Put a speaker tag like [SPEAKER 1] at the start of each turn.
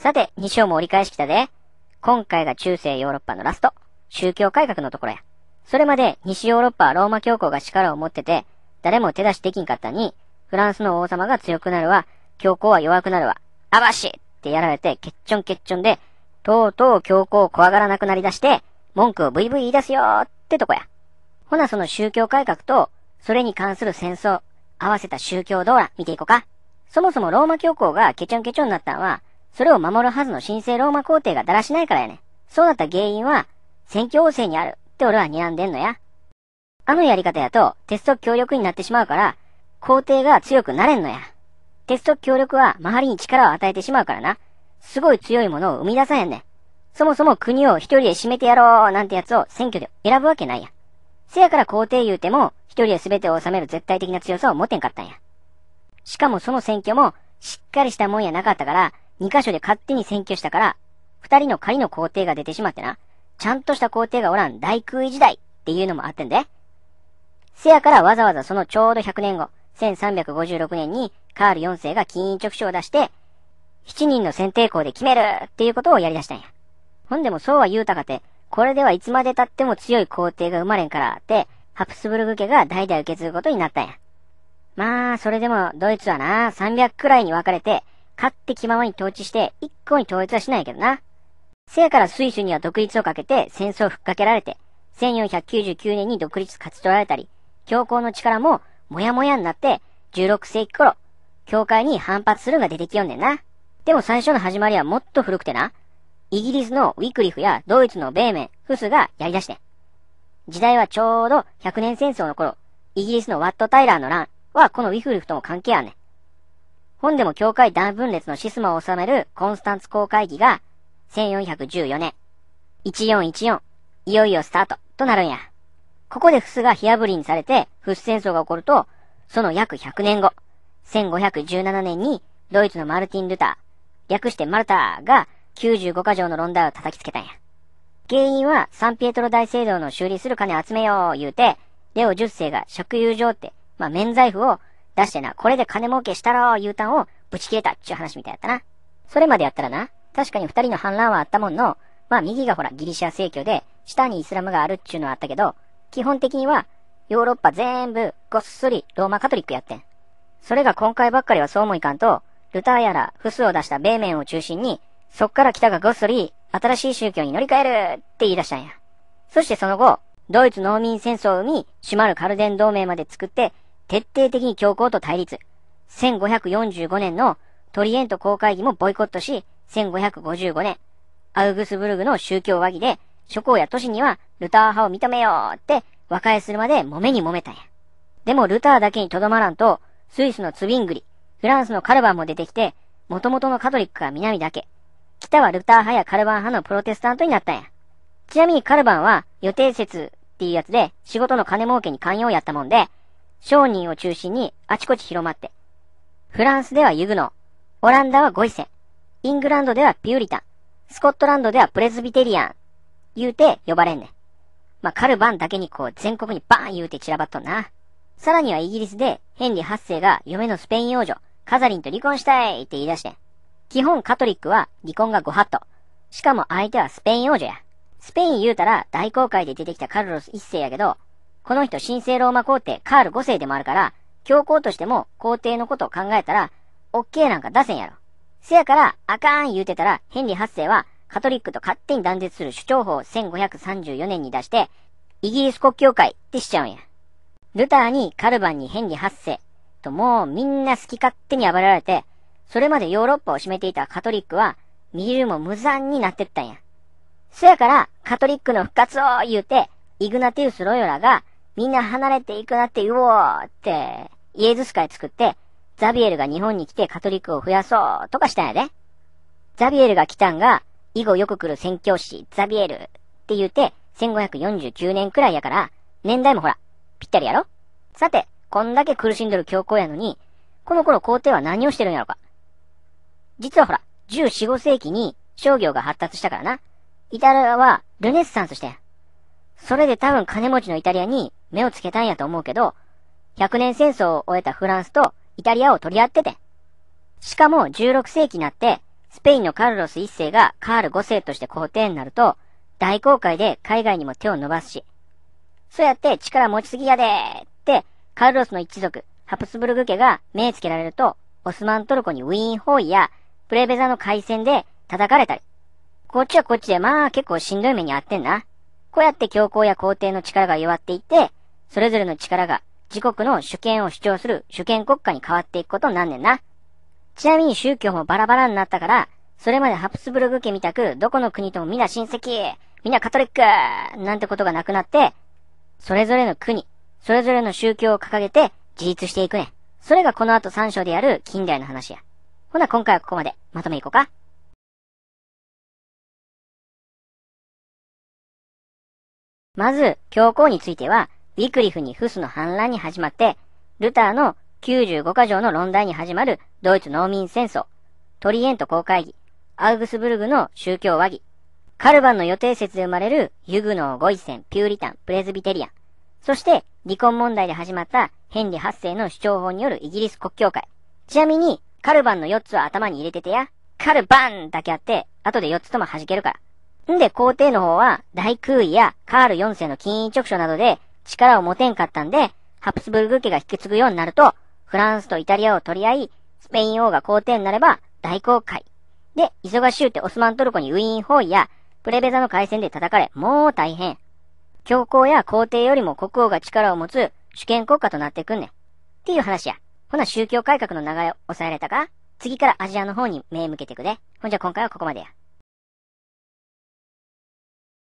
[SPEAKER 1] さて、2章も折り返し来たで。今回が中世ヨーロッパのラスト。宗教改革のところや。それまで西ヨーロッパはローマ教皇が力を持ってて、誰も手出しできんかったに、フランスの王様が強くなるわ、教皇は弱くなるわ、あばしってやられて、けっちょんけっちょんで、とうとう教皇を怖がらなくなりだして、文句をブイブイ言い出すよーってとこや。ほなその宗教改革と、それに関する戦争、合わせた宗教動乱見ていこうか。そもそもローマ教皇がケチョンケチョンになったんは、それを守るはずの神聖ローマ皇帝がだらしないからやね。そうなった原因は、選挙王政にあるって俺は睨んでんのや。あのやり方やと、鉄則協力になってしまうから、皇帝が強くなれんのや。鉄則協力は周りに力を与えてしまうからな。すごい強いものを生み出さへんねん。そもそも国を一人で占めてやろうなんてやつを選挙で選ぶわけないや。せやから皇帝言うても、一人で全てを治める絶対的な強さを持てんかったんや。しかもその選挙も、しっかりしたもんやなかったから、2箇所で勝手に選挙したから、2人の仮の皇帝が出てしまってな、ちゃんとした皇帝がおらん大空位時代っていうのもあってんで。せやからわざわざそのちょうど100年後、1356年にカール4世が金印直書を出して、7人の選定校で決めるっていうことをやり出したんや。ほんでもそうは言うたかて、これではいつまで経っても強い皇帝が生まれんからって、ハプスブルグ家が代々受け継ぐことになったんや。まあ、それでもドイツはな、300くらいに分かれて、勝って気ままに統治して、一個に統一はしないけどな。せやから水スには独立をかけて戦争を吹っかけられて、1499年に独立勝ち取られたり、教皇の力ももやもやになって、16世紀頃、教会に反発するが出てきよんねんな。でも最初の始まりはもっと古くてな、イギリスのウィクリフやドイツのベーメン、フスがやり出してん。時代はちょうど100年戦争の頃、イギリスのワット・タイラーの乱はこのウィクリフとも関係あんねん。本でも教会大分裂のシスマを収めるコンスタンツ公会議が1414年、1414、いよいよスタートとなるんや。ここでフスが火破りにされて、フス戦争が起こると、その約100年後、1517年にドイツのマルティン・ルター、略してマルターが95箇条の論題を叩きつけたんや。原因はサンピエトロ大聖堂の修理する金集めよう言うて、レオ10世が借友状って、まあ、免罪符を出してな、これで金儲けしたろー言うたんをぶち切れたっちゅう話みたいやったな。それまでやったらな、確かに二人の反乱はあったもんの、まあ右がほらギリシア正教で、下にイスラムがあるっちゅうのはあったけど、基本的にはヨーロッパ全部ごっそりローマカトリックやってん。それが今回ばっかりはそうもいかんと、ルターやらフスを出した米面を中心に、そっから北がごっそり新しい宗教に乗り換えるって言い出したんや。そしてその後、ドイツ農民戦争を生み、シュマルカルデン同盟まで作って、徹底的に強行と対立。1545年のトリエント公会議もボイコットし、1555年、アウグスブルグの宗教和議で、諸侯や都市にはルター派を認めようって和解するまで揉めに揉めたんや。でもルターだけにとどまらんと、スイスのツビングリ、フランスのカルバンも出てきて、元々のカトリックは南だけ。北はルター派やカルバン派のプロテスタントになったんや。ちなみにカルバンは予定説っていうやつで仕事の金儲けに寛容やったもんで、商人を中心にあちこち広まって、フランスではユグノオランダはゴイセイングランドではピューリタン、スコットランドではプレズビテリアン、言うて呼ばれんねん。まあ、カルバンだけにこう全国にバーン言うて散らばっとんな。さらにはイギリスでヘンリー8世が嫁のスペイン王女、カザリンと離婚したいって言い出してん。基本カトリックは離婚がご法度。しかも相手はスペイン王女や。スペイン言うたら大航海で出てきたカルロス1世やけど、この人神聖ローマ皇帝カール5世でもあるから、教皇としても皇帝のことを考えたら、オッケーなんか出せんやろ。せやから、あかん言うてたら、ヘンリー8世は、カトリックと勝手に断絶する主張法を1534年に出して、イギリス国教会ってしちゃうんや。ルターにカルバンにヘンリー8世ともうみんな好き勝手に暴れられて、それまでヨーロッパを占めていたカトリックは、見るも無残になってったんや。そやから、カトリックの復活を言うて、イグナティウス・ロヨラが、みんな離れていくなって言おうって、イエズス会作って、ザビエルが日本に来てカトリックを増やそうとかしたんやで。ザビエルが来たんが、以後よく来る宣教師、ザビエルって言うて、1549年くらいやから、年代もほら、ぴったりやろさて、こんだけ苦しんどる教皇やのに、この頃皇帝は何をしてるんやろか。実はほら、14、5世紀に商業が発達したからな。イタリアはルネッサンスしてそれで多分金持ちのイタリアに目をつけたんやと思うけど、100年戦争を終えたフランスとイタリアを取り合ってて。しかも16世紀になって、スペインのカルロス1世がカール5世として皇帝になると、大航海で海外にも手を伸ばすし、そうやって力持ちすぎやでーって、カルロスの一族、ハプスブルグ家が目つけられると、オスマントルコにウィーン包囲や、プレベザの海戦で叩かれたり。こっちはこっちでまあ結構しんどい目にあってんな。こうやって教皇や皇帝の力が弱っていって、それぞれの力が自国の主権を主張する主権国家に変わっていくことになんねんな。ちなみに宗教もバラバラになったから、それまでハプスブルグ家みたく、どこの国とも皆親戚、皆カトリックなんてことがなくなって、それぞれの国、それぞれの宗教を掲げて自立していくね。それがこの後3章でやる近代の話や。ほな今回はここまで。まとめいこうか。まず、教皇については、ウィクリフにフスの反乱に始まって、ルターの95か条の論題に始まるドイツ農民戦争、トリエント公会議、アウグスブルグの宗教和議、カルバンの予定説で生まれるユグノーゴイセン、ピューリタン、プレズビテリアン、そして離婚問題で始まったヘンリー8世の主張法によるイギリス国教会。ちなみに、カルバンの4つは頭に入れててや、カルバンだけあって、後で4つとも弾けるから。んで皇帝の方は大空位やカール4世の金印直書などで力を持てんかったんで、ハプスブルグ家が引き継ぐようになると、フランスとイタリアを取り合い、スペイン王が皇帝になれば大航海。で、忙しゅうてオスマントルコにウィーン包囲や、プレベザの海戦で叩かれ、もう大変。教皇や皇帝よりも国王が力を持つ主権国家となってくんねん。っていう話や。ほな宗教改革の流れを抑えられたか次からアジアの方に目向けてくで。ほんじゃ今回はここまでや。